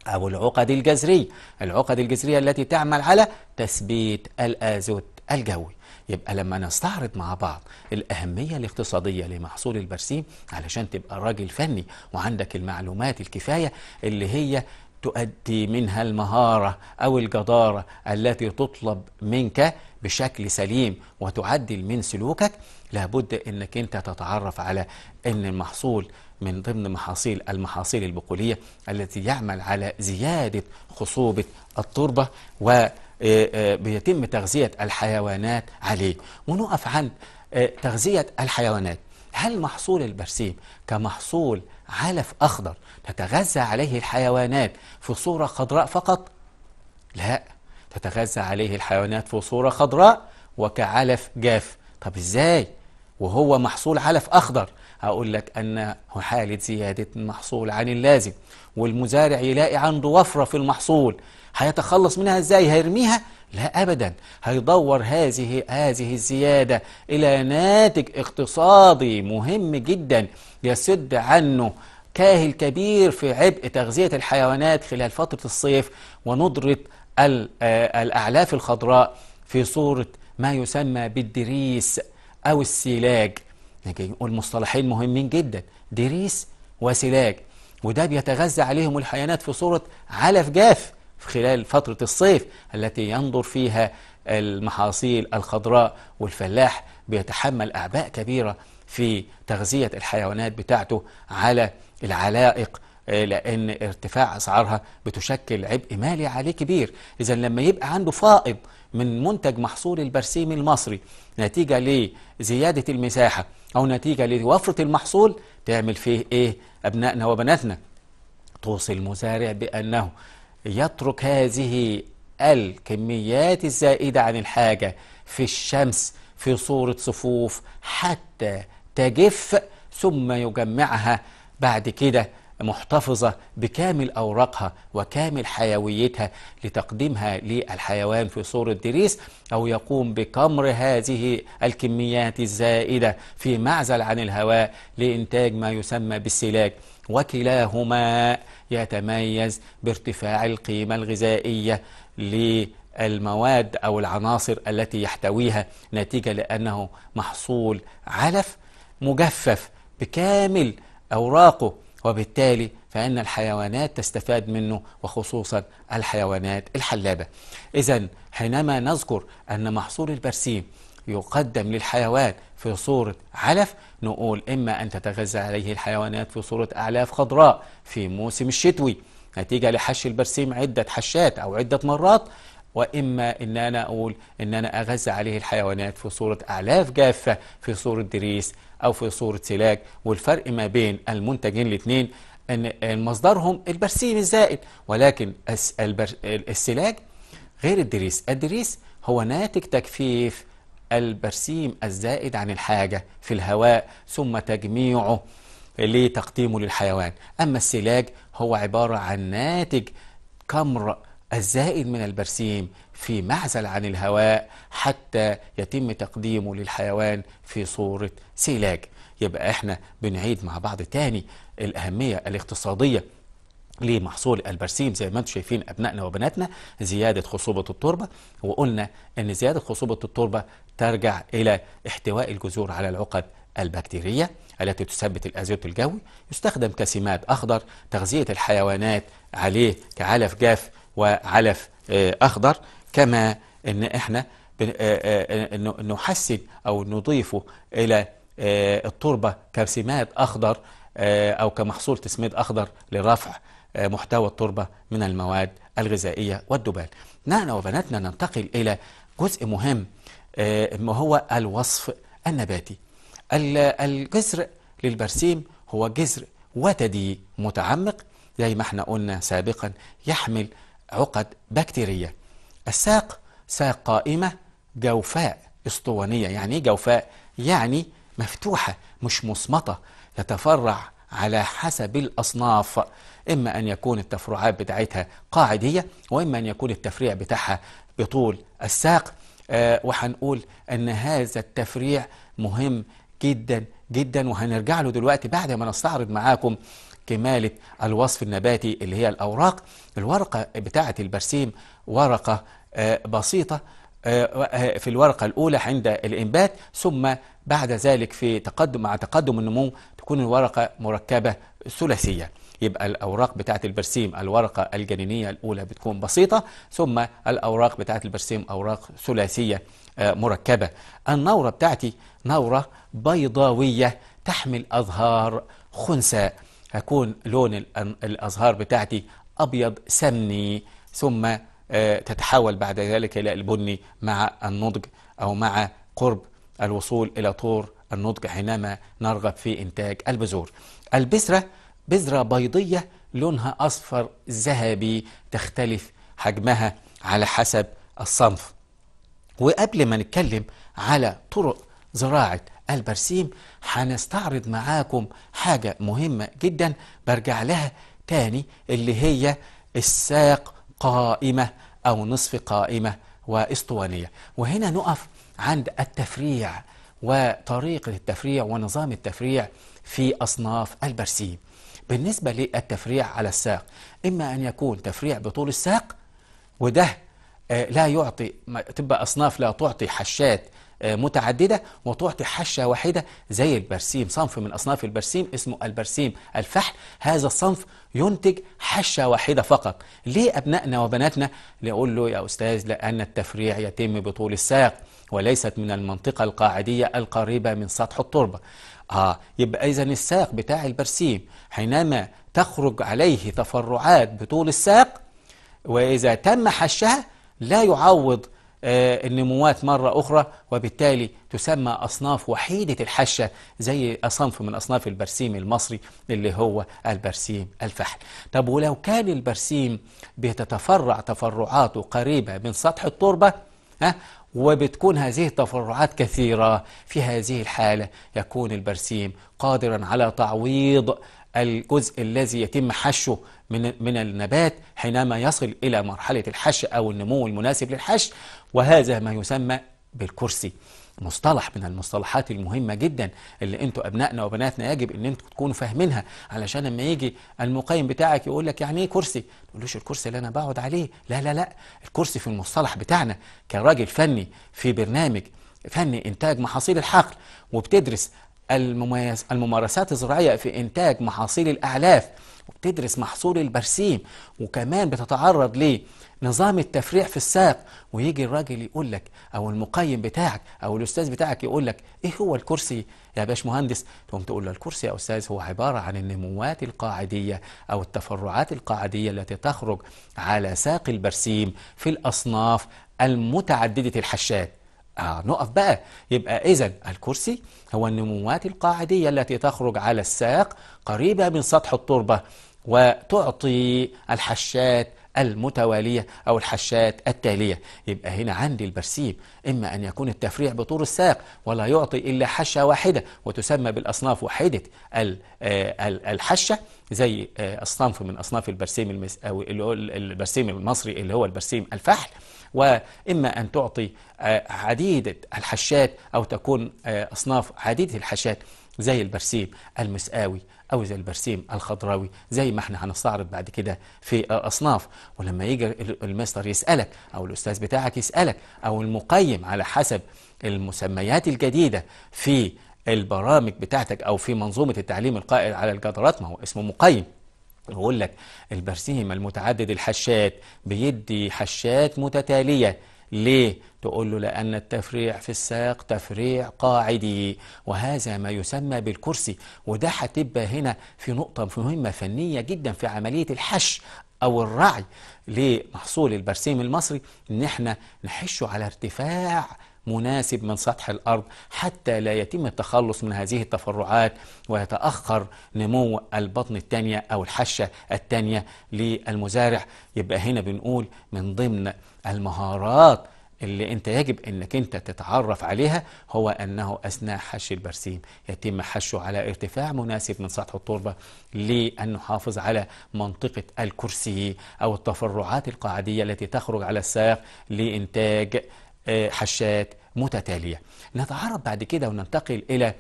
أو العقد الجذرية العقد الجذرية التي تعمل على تثبيت الآزوت الجوي يبقى لما نستعرض مع بعض الأهمية الاقتصادية لمحصول البرسيم علشان تبقى راجل فني وعندك المعلومات الكفاية اللي هي تؤدي منها المهارة أو الجدارة التي تطلب منك بشكل سليم وتعدل من سلوكك لابد أنك أنت تتعرف على أن المحصول من ضمن محاصيل المحاصيل البقولية التي يعمل على زيادة خصوبة التربة وبيتم آه، آه، تغذية الحيوانات عليه ونقف عند آه، تغذية الحيوانات هل محصول البرسيم كمحصول علف أخضر تتغذى عليه الحيوانات في صورة خضراء فقط؟ لا تتغذى عليه الحيوانات في صورة خضراء وكعلف جاف طب إزاي؟ وهو محصول علف أخضر أقول لك أنه حالة زيادة المحصول عن اللازم والمزارع يلاقي عنده وفرة في المحصول هيتخلص منها ازاي هيرميها لا ابدا هيدور هذه هذه الزياده الى ناتج اقتصادي مهم جدا يسد عنه كاهل كبير في عبء تغذيه الحيوانات خلال فتره الصيف وندره آه، الاعلاف الخضراء في صوره ما يسمى بالدريس او السيلاج والمصطلحين مهمين جدا دريس وسلاج وده بيتغذى عليهم الحيوانات في صورة علف جاف خلال فترة الصيف التي ينظر فيها المحاصيل الخضراء والفلاح بيتحمل أعباء كبيرة في تغذية الحيوانات بتاعته على العلائق لأن ارتفاع أسعارها بتشكل عبء مالي عليه كبير إذا لما يبقى عنده فائض من منتج محصول البرسيم المصري نتيجة لزيادة المساحة أو نتيجة لوفرة المحصول تعمل فيه إيه أبنائنا وبناتنا توصي المزارع بأنه يترك هذه الكميات الزائدة عن الحاجة في الشمس في صورة صفوف حتى تجف ثم يجمعها بعد كده محتفظة بكامل أوراقها وكامل حيويتها لتقديمها للحيوان في صورة دريس أو يقوم بكمر هذه الكميات الزائدة في معزل عن الهواء لإنتاج ما يسمى بالسلاج وكلاهما يتميز بارتفاع القيمة الغذائية للمواد أو العناصر التي يحتويها نتيجة لأنه محصول علف مجفف بكامل أوراقه وبالتالي فإن الحيوانات تستفاد منه وخصوصا الحيوانات الحلابة إذا حينما نذكر أن محصول البرسيم يقدم للحيوان في صورة علف نقول إما أن تتغذى عليه الحيوانات في صورة أعلاف خضراء في موسم الشتوي نتيجة لحش البرسيم عدة حشات أو عدة مرات وإما إن أنا أقول إن أنا أغذى عليه الحيوانات في صورة أعلاف جافة في صورة دريس أو في صورة سلاج والفرق ما بين المنتجين الاثنين أن مصدرهم البرسيم الزائد ولكن السلاج غير الدريس الدريس هو ناتج تجفيف البرسيم الزائد عن الحاجة في الهواء ثم تجميعه لتقديمه للحيوان أما السلاج هو عبارة عن ناتج كمر الزائد من البرسيم في معزل عن الهواء حتى يتم تقديمه للحيوان في صورة سلاج يبقى احنا بنعيد مع بعض تاني الأهمية الاقتصادية لمحصول البرسيم زي ما انتم شايفين ابنائنا وبناتنا زياده خصوبه التربه وقلنا ان زياده خصوبه التربه ترجع الى احتواء الجذور على العقد البكتيريه التي تثبت الازوت الجوي يستخدم كسماد اخضر تغذيه الحيوانات عليه كعلف جاف وعلف آه، اخضر كما ان احنا آه، آه، نحسن او نضيفه الى التربه كسماد اخضر او كمحصول تسميد اخضر لرفع آه، محتوى التربة من المواد الغذائية والدبال نحن وبناتنا ننتقل إلى جزء مهم آه، ما هو الوصف النباتي الجذر للبرسيم هو جذر وتدي متعمق زي ما احنا قلنا سابقا يحمل عقد بكتيرية الساق ساق قائمة جوفاء اسطوانية يعني ايه جوفاء؟ يعني مفتوحة مش مصمتة تتفرع على حسب الأصناف إما أن يكون التفرعات بتاعتها قاعدية وإما أن يكون التفريع بتاعها بطول الساق أه وهنقول أن هذا التفريع مهم جدا جدا وهنرجع له دلوقتي بعد ما نستعرض معاكم كمالة الوصف النباتي اللي هي الأوراق الورقة بتاعة البرسيم ورقة أه بسيطة آه، في الورقة الأولى عند الإنبات ثم بعد ذلك في تقدم مع تقدم النمو تكون الورقة مركبة ثلاثية يبقى الأوراق بتاعة البرسيم الورقة الجنينية الأولى بتكون بسيطة ثم الأوراق بتاعة البرسيم أوراق ثلاثية آه، مركبة النورة بتاعتي نورة بيضاوية تحمل أزهار خنساء هكون لون الأزهار بتاعتي أبيض سمني ثم آه، تتحول بعد ذلك إلى البني مع النضج أو مع قرب الوصول إلى طور النضج حينما نرغب في إنتاج البذور البسره بذرة بيضية لونها أصفر ذهبي تختلف حجمها على حسب الصنف وقبل ما نتكلم على طرق زراعة البرسيم هنستعرض معاكم حاجة مهمة جدا برجع لها تاني اللي هي الساق قائمة أو نصف قائمة واسطوانية وهنا نقف عند التفريع وطريقة التفريع ونظام التفريع في أصناف البرسيم بالنسبة للتفريع على الساق إما أن يكون تفريع بطول الساق وده آه، لا يعطي تبقى أصناف لا تعطي حشات آه، متعددة وتعطي حشة واحدة زي البرسيم صنف من أصناف البرسيم اسمه البرسيم الفحل هذا الصنف ينتج حشة واحدة فقط ليه أبنائنا وبناتنا نقول له يا أستاذ لأن التفريع يتم بطول الساق وليست من المنطقة القاعدية القريبة من سطح التربة آه يبقى إذا الساق بتاع البرسيم حينما تخرج عليه تفرعات بطول الساق وإذا تم حشها لا يعوض آه النموات مرة أخرى وبالتالي تسمى أصناف وحيدة الحشة زي صنف من أصناف البرسيم المصري اللي هو البرسيم الفحل طب ولو كان البرسيم بتتفرع تفرعاته قريبة من سطح التربة ها وبتكون هذه التفرعات كثيرة في هذه الحالة يكون البرسيم قادرا على تعويض الجزء الذي يتم حشه من من النبات حينما يصل إلى مرحلة الحش أو النمو المناسب للحش وهذا ما يسمى بالكرسي مصطلح من المصطلحات المهمة جدا اللي انتوا ابنائنا وبناتنا يجب ان انتوا تكونوا فاهمينها علشان لما يجي المقيم بتاعك يقول لك يعني ايه كرسي؟ تقولوش الكرسي اللي انا بقعد عليه، لا لا لا، الكرسي في المصطلح بتاعنا كراجل فني في برنامج فني انتاج محاصيل الحقل وبتدرس المميز الممارسات الزراعية في انتاج محاصيل الاعلاف وبتدرس محصول البرسيم وكمان بتتعرض ليه نظام التفريع في الساق ويجي الراجل يقول لك او المقيم بتاعك او الاستاذ بتاعك يقول لك ايه هو الكرسي يا باش مهندس تقوم تقول له الكرسي يا استاذ هو عباره عن النموات القاعديه او التفرعات القاعديه التي تخرج على ساق البرسيم في الاصناف المتعدده الحشات آه نقف بقى يبقى إذا الكرسي هو النموات القاعدية التي تخرج على الساق قريبة من سطح التربة وتعطي الحشات المتوالية أو الحشات التالية يبقى هنا عندي البرسيم إما أن يكون التفريع بطور الساق ولا يعطي إلا حشة واحدة وتسمى بالأصناف وحدة آه، الحشة زي آه، أصناف من أصناف البرسيم المس أو البرسيم المصري اللي هو البرسيم الفحل وإما أن تعطي آه، عديدة الحشات أو تكون أصناف عديدة الحشات زي البرسيم المساوي أو زي البرسيم الخضراوي زي ما احنا هنستعرض بعد كده في أصناف ولما يجي المستر يسألك أو الأستاذ بتاعك يسألك أو المقيم على حسب المسميات الجديدة في البرامج بتاعتك أو في منظومة التعليم القائم على الجدارات ما هو اسمه مقيم يقول لك البرسيم المتعدد الحشات بيدي حشات متتالية ليه؟ تقول له لأن التفريع في الساق تفريع قاعدي وهذا ما يسمى بالكرسي وده هتبقى هنا في نقطة مهمة فنية جدا في عملية الحش أو الرعي لمحصول البرسيم المصري إن احنا نحشه على ارتفاع مناسب من سطح الأرض حتى لا يتم التخلص من هذه التفرعات ويتأخر نمو البطن الثانية أو الحشة الثانية للمزارع يبقى هنا بنقول من ضمن المهارات اللي انت يجب انك انت تتعرف عليها هو انه اثناء حش البرسيم يتم حشه على ارتفاع مناسب من سطح التربه لان نحافظ على منطقه الكرسي او التفرعات القاعديه التي تخرج على الساق لانتاج آه، حشات متتالية نتعرض بعد كده وننتقل إلى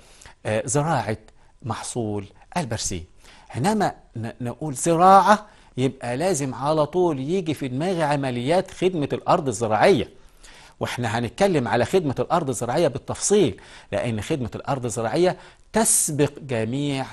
آه، زراعة محصول البرسيم هنما نقول زراعة يبقى لازم على طول يجي في دماغي عمليات خدمة الأرض الزراعية واحنا هنتكلم على خدمة الأرض الزراعية بالتفصيل لأن خدمة الأرض الزراعية تسبق جميع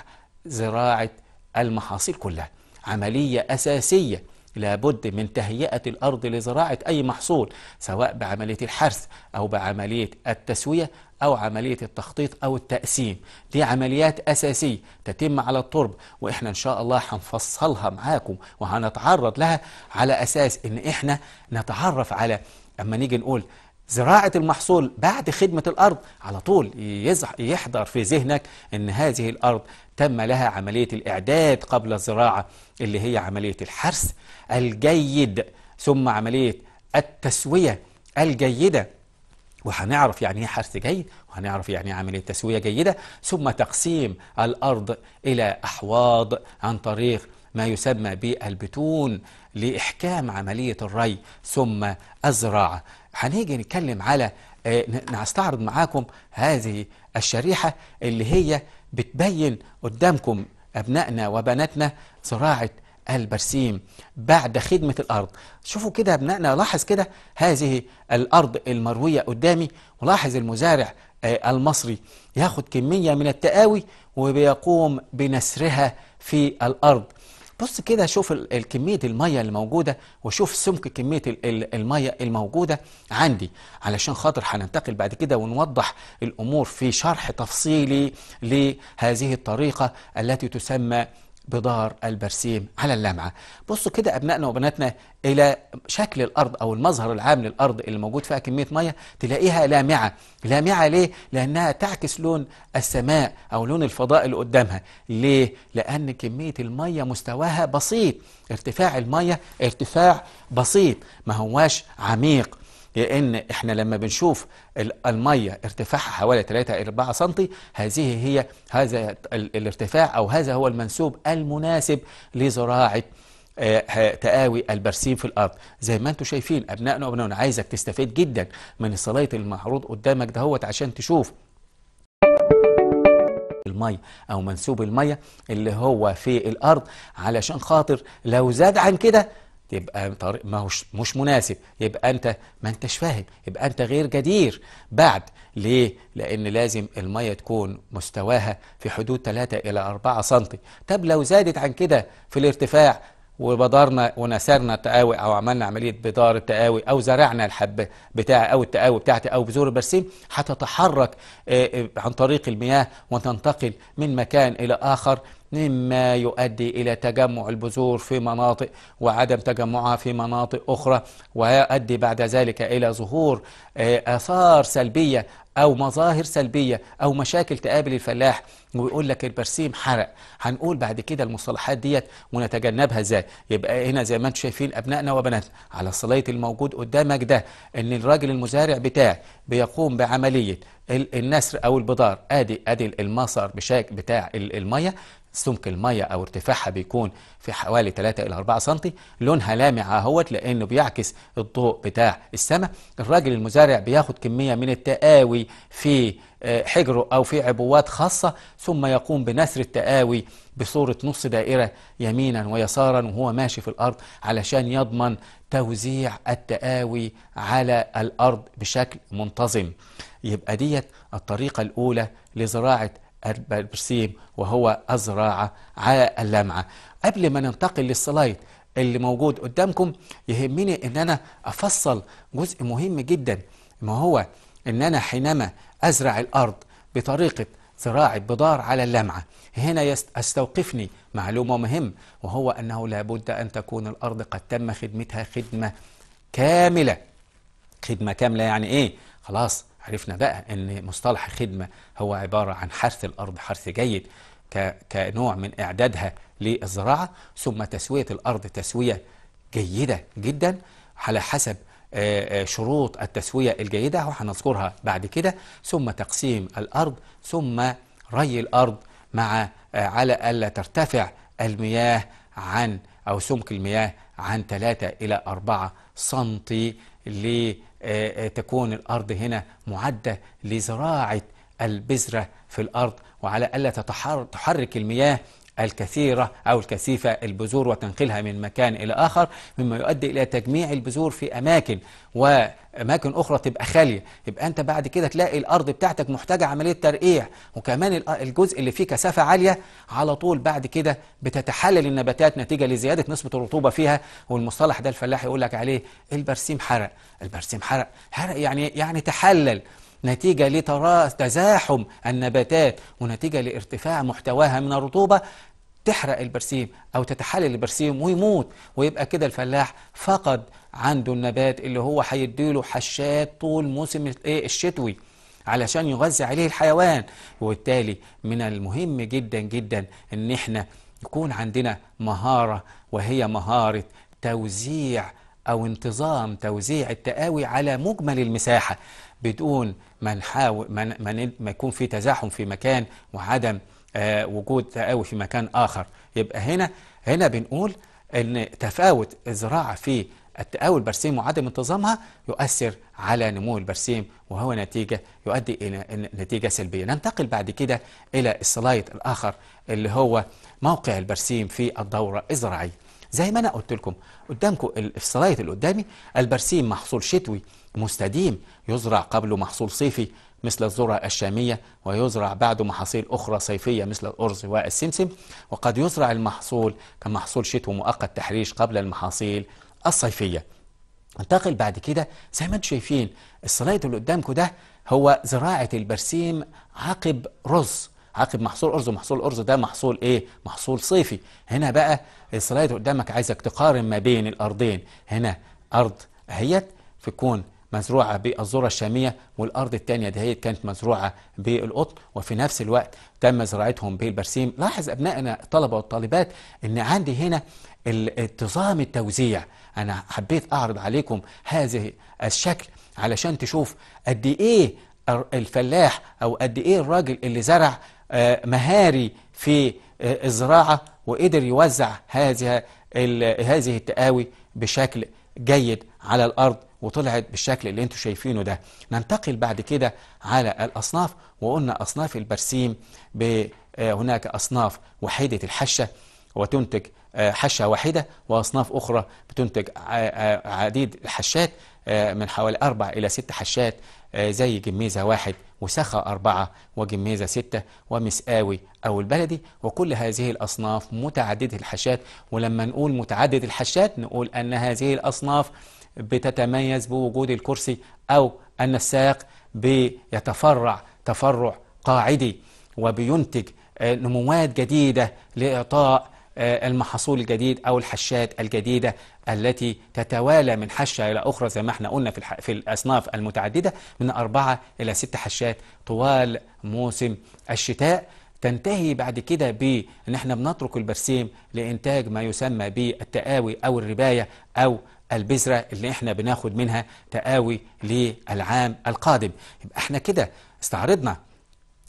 زراعة المحاصيل كلها عملية أساسية لابد من تهيئة الأرض لزراعة أي محصول سواء بعملية الحرث أو بعملية التسوية أو عملية التخطيط أو التقسيم دي عمليات أساسية تتم على التربة وإحنا إن شاء الله هنفصلها معاكم وهنتعرض لها على أساس إن إحنا نتعرف على أما نيجي نقول زراعة المحصول بعد خدمة الأرض على طول يحضر في ذهنك أن هذه الأرض تم لها عملية الإعداد قبل الزراعة اللي هي عملية الحرث الجيد ثم عملية التسوية الجيدة وهنعرف يعني ايه حرث جيد وهنعرف يعني ايه عمليه تسويه جيده ثم تقسيم الارض الى احواض عن طريق ما يسمى بالبتون لاحكام عمليه الري ثم الزراعه هنيجي نتكلم على آه، نستعرض معاكم هذه الشريحه اللي هي بتبين قدامكم ابنائنا وبناتنا زراعه البرسيم بعد خدمة الأرض شوفوا كده أبنائنا لاحظ كده هذه الأرض المروية قدامي ولاحظ المزارع آه، المصري ياخد كمية من التقاوي وبيقوم بنسرها في الأرض بص كده شوف الكمية المية اللي موجودة وشوف سمك كمية المية الموجودة عندي علشان خاطر هننتقل بعد كده ونوضح الأمور في شرح تفصيلي لهذه الطريقة التي تسمى بدار البرسيم على اللمعة بصوا كده أبنائنا وبناتنا إلى شكل الأرض أو المظهر العام للأرض اللي موجود فيها كمية مية تلاقيها لامعة لامعة ليه؟ لأنها تعكس لون السماء أو لون الفضاء اللي قدامها ليه؟ لأن كمية المية مستواها بسيط ارتفاع المية ارتفاع بسيط ما هواش عميق لأن إحنا لما بنشوف المية ارتفاعها حوالي 3 4 سم هذه هي هذا الارتفاع أو هذا هو المنسوب المناسب لزراعة آه، تقاوي البرسيم في الارض زي ما انتم شايفين ابنائنا وابنائنا عايزك تستفيد جدا من السلايط المعروض قدامك دهوت عشان تشوف المية او منسوب المية اللي هو في الارض علشان خاطر لو زاد عن كده يبقى طريق ما هوش مش مناسب يبقى انت ما انتش فاهم يبقى انت غير جدير بعد ليه لان لازم الميه تكون مستواها في حدود 3 الى 4 سم طب لو زادت عن كده في الارتفاع وبدرنا ونسرنا التقاوي او عملنا عمليه بدار التقاوي او زرعنا الحب بتاعي او التقاوي بتاعتي او بذور البرسيم هتتحرك آه، آه، عن طريق المياه وتنتقل من مكان الى اخر مما يؤدي الى تجمع البذور في مناطق وعدم تجمعها في مناطق اخرى ويؤدي بعد ذلك الى ظهور آه، اثار سلبيه أو مظاهر سلبية أو مشاكل تقابل الفلاح ويقول لك البرسيم حرق هنقول بعد كده المصطلحات ديت ونتجنبها ازاي يبقى هنا زي ما انتم شايفين أبنائنا وبناتنا على الصلاية الموجود قدامك ده إن الراجل المزارع بتاعي بيقوم بعملية النسر أو البدار أدي أدي المسار بشاك بتاع المية سمك المية أو ارتفاعها بيكون في حوالي 3 إلى 4 سم لونها لامع اهوت لأنه بيعكس الضوء بتاع السماء الراجل المزارع بياخد كمية من التقاوي في آه، حجره أو في عبوات خاصة ثم يقوم بنسر التقاوي بصورة نص دائرة يمينا ويسارا وهو ماشي في الأرض علشان يضمن توزيع التقاوي على الأرض بشكل منتظم يبقى ديت الطريقة الأولى لزراعة البرسيم وهو الزراعة اللمعة قبل ما ننتقل للسلايد اللي موجود قدامكم يهمني ان انا افصل جزء مهم جدا ما هو ان انا حينما ازرع الارض بطريقة زراعة بضار على اللمعة هنا يستوقفني معلومة مهم وهو أنه لابد أن تكون الأرض قد تم خدمتها خدمة كاملة خدمة كاملة يعني إيه؟ خلاص عرفنا بقى ان مصطلح خدمه هو عباره عن حرث الارض حرث جيد كنوع من اعدادها للزراعه ثم تسويه الارض تسويه جيده جدا على حسب شروط التسويه الجيده وهنذكرها بعد كده ثم تقسيم الارض ثم ري الارض مع على الا ترتفع المياه عن او سمك المياه عن 3 الى 4 سنتي آه، آه، تكون الأرض هنا معدة لزراعة البذرة في الأرض وعلى ألا تحرك المياه الكثيرة أو الكثيفة البذور وتنقلها من مكان إلى آخر مما يؤدي إلى تجميع البذور في أماكن وأماكن أخرى تبقى خالية يبقى أنت بعد كده تلاقي الأرض بتاعتك محتاجة عملية ترقيع وكمان الجزء اللي فيه كثافة عالية على طول بعد كده بتتحلل النباتات نتيجة لزيادة نسبة الرطوبة فيها والمصطلح ده الفلاح يقول لك عليه البرسيم حرق البرسيم حرق حرق يعني يعني تحلل نتيجة لتزاحم النباتات ونتيجة لارتفاع محتواها من الرطوبة تحرق البرسيم أو تتحلل البرسيم ويموت ويبقى كده الفلاح فقد عنده النبات اللي هو هيديله حشات طول موسم إيه، الشتوي علشان يغذي عليه الحيوان وبالتالي من المهم جدا جدا ان احنا يكون عندنا مهارة وهي مهارة توزيع أو انتظام توزيع التقاوي على مجمل المساحة بدون ما نحاول ما يكون في تزاحم في مكان وعدم آه، وجود تقاوي في مكان آخر يبقى هنا هنا بنقول أن تفاوت الزراعة في التقاوي البرسيم وعدم انتظامها يؤثر على نمو البرسيم وهو نتيجة يؤدي إلى نتيجة سلبية ننتقل بعد كده إلى السلايد الآخر اللي هو موقع البرسيم في الدورة الزراعية زي ما أنا قلت لكم قدامكم السلايد اللي قدامي البرسيم محصول شتوي مستديم يزرع قبله محصول صيفي مثل الذرة الشامية ويزرع بعده محاصيل أخرى صيفية مثل الأرز والسمسم وقد يزرع المحصول كمحصول شتو مؤقت تحريش قبل المحاصيل الصيفية انتقل بعد كده زي ما انتم شايفين السلايد اللي قدامكم ده هو زراعة البرسيم عقب رز عقب محصول ارز ومحصول ارز ده محصول ايه محصول صيفي هنا بقى السلايد قدامك عايزك تقارن ما بين الارضين هنا ارض اهيت في كون مزروعة بالذرة الشامية والأرض الثانية دهيت كانت مزروعة بالقطن وفي نفس الوقت تم زراعتهم بالبرسيم لاحظ أبنائنا الطلبة والطالبات أن عندي هنا التزام التوزيع أنا حبيت أعرض عليكم هذه الشكل علشان تشوف قد إيه الفلاح أو قد إيه الراجل اللي زرع آه، مهاري في آه، الزراعة وقدر يوزع هذه هذه التقاوي بشكل جيد على الأرض وطلعت بالشكل اللي انتم شايفينه ده ننتقل بعد كده على الأصناف وقلنا أصناف البرسيم آه، هناك أصناف وحيدة الحشة وتنتج آه، حشة واحدة وأصناف أخرى بتنتج آه، عديد الحشات من حوالي أربع إلى ست حشات زي جميزة واحد وسخة أربعة وجميزة ستة ومسآوي أو البلدي وكل هذه الأصناف متعددة الحشات ولما نقول متعددة الحشات نقول أن هذه الأصناف بتتميز بوجود الكرسي أو أن الساق بيتفرع تفرع قاعدي وبينتج آه، نموات جديدة لإعطاء آه، المحصول الجديد أو الحشات الجديدة التي تتوالى من حشة إلى أخرى زي ما احنا قلنا في, في الأصناف المتعددة من أربعة إلى ست حشات طوال موسم الشتاء تنتهي بعد كده بأن احنا بنترك البرسيم لإنتاج ما يسمى بالتقاوي أو الرباية أو البذرة اللي احنا بناخد منها تقاوي للعام القادم يبقى احنا كده استعرضنا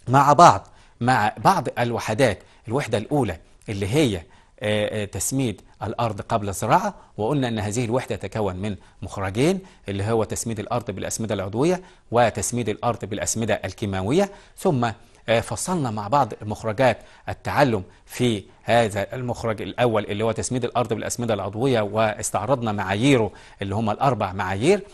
مع بعض مع بعض الوحدات الوحدة الأولى اللي هي آه، آه، تسميد الأرض قبل الزراعة وقلنا أن هذه الوحدة تتكون من مخرجين اللي هو تسميد الأرض بالأسمدة العضوية وتسميد الأرض بالأسمدة الكيماوية ثم آه، فصلنا مع بعض مخرجات التعلم في هذا المخرج الأول اللي هو تسميد الأرض بالأسمدة العضوية واستعرضنا معاييره اللي هم الأربع معايير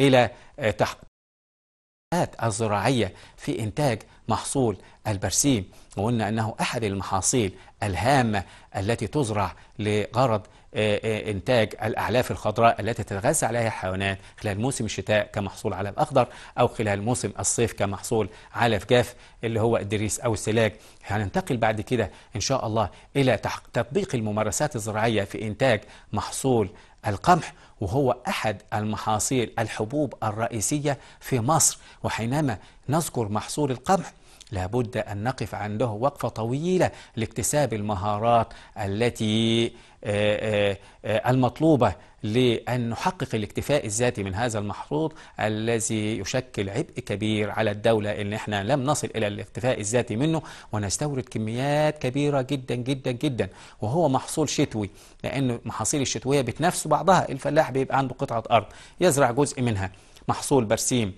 إلى آه، تحقيقات الزراعية في إنتاج محصول البرسيم وقلنا أنه أحد المحاصيل الهامة التي تزرع لغرض آه، آه، إنتاج الأعلاف الخضراء التي تتغذى عليها الحيوانات خلال موسم الشتاء كمحصول على الأخضر أو خلال موسم الصيف كمحصول على فجاف اللي هو الدريس أو السلاج هننتقل بعد كده إن شاء الله إلى تطبيق الممارسات الزراعية في إنتاج محصول القمح وهو أحد المحاصيل الحبوب الرئيسية في مصر وحينما نذكر محصول القمح لابد أن نقف عنده وقفة طويلة لاكتساب المهارات التي آه، آه، آه، المطلوبة لأن نحقق الاكتفاء الذاتي من هذا المحروض الذي يشكل عبء كبير على الدولة إن إحنا لم نصل إلى الاكتفاء الذاتي منه ونستورد كميات كبيرة جدا جدا جدا وهو محصول شتوي لأن محاصيل الشتوية بتنافس بعضها الفلاح بيبقى عنده قطعة أرض يزرع جزء منها محصول برسيم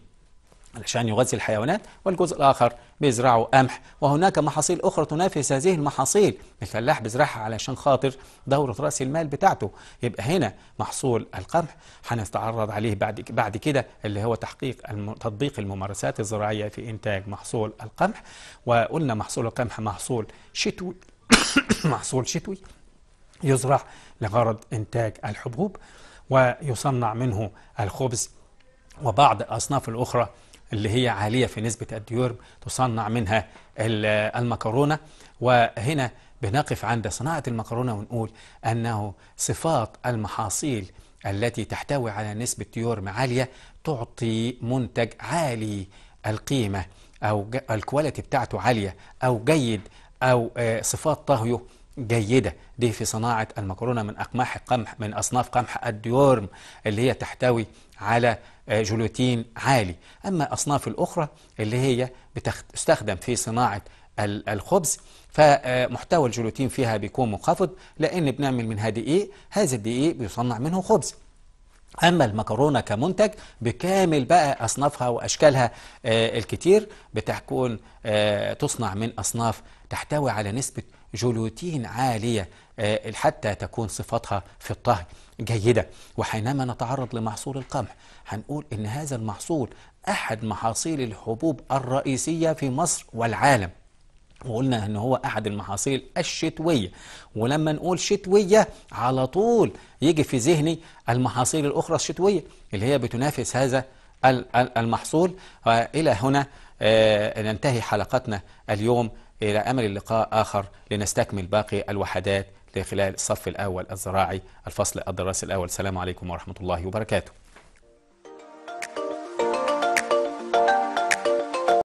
علشان يغذي الحيوانات والجزء الآخر بيزرعوا قمح وهناك محاصيل أخرى تنافس هذه المحاصيل الفلاح بيزرعها علشان خاطر دورة رأس المال بتاعته يبقى هنا محصول القمح هنتعرض عليه بعد بعد كده اللي هو تحقيق تطبيق الممارسات الزراعية في إنتاج محصول القمح وقلنا محصول القمح محصول شتوي (coughs) محصول شتوي يزرع لغرض إنتاج الحبوب ويصنع منه الخبز وبعض الأصناف الأخرى اللي هي عالية في نسبة الديورم تصنع منها المكرونة وهنا بنقف عند صناعة المكرونة ونقول أنه صفات المحاصيل التي تحتوي على نسبة ديورم عالية تعطي منتج عالي القيمة أو الكواليتي بتاعته عالية أو جيد أو آه، صفات طهيه جيدة دي في صناعة المكرونة من أقماح قمح من أصناف قمح الديورم اللي هي تحتوي على آه، جلوتين عالي أما أصناف الأخرى اللي هي بتستخدم في صناعة الخبز فمحتوى آه، الجلوتين فيها بيكون منخفض لأن بنعمل منها دقيق هذا إيه؟ الدقيق بيصنع منه خبز أما المكرونة كمنتج بكامل بقى أصنافها وأشكالها آه، الكتير بتكون تصنع من أصناف تحتوي على نسبة جلوتين عالية حتى تكون صفاتها في الطهي جيدة وحينما نتعرض لمحصول القمح هنقول إن هذا المحصول أحد محاصيل الحبوب الرئيسية في مصر والعالم وقلنا ان هو احد المحاصيل الشتويه ولما نقول شتويه على طول يجي في ذهني المحاصيل الاخرى الشتويه اللي هي بتنافس هذا المحصول الى هنا آه، ننتهي حلقتنا اليوم الى امل اللقاء اخر لنستكمل باقي الوحدات خلال الصف الأول الزراعي الفصل الدراسي الأول السلام عليكم ورحمة الله وبركاته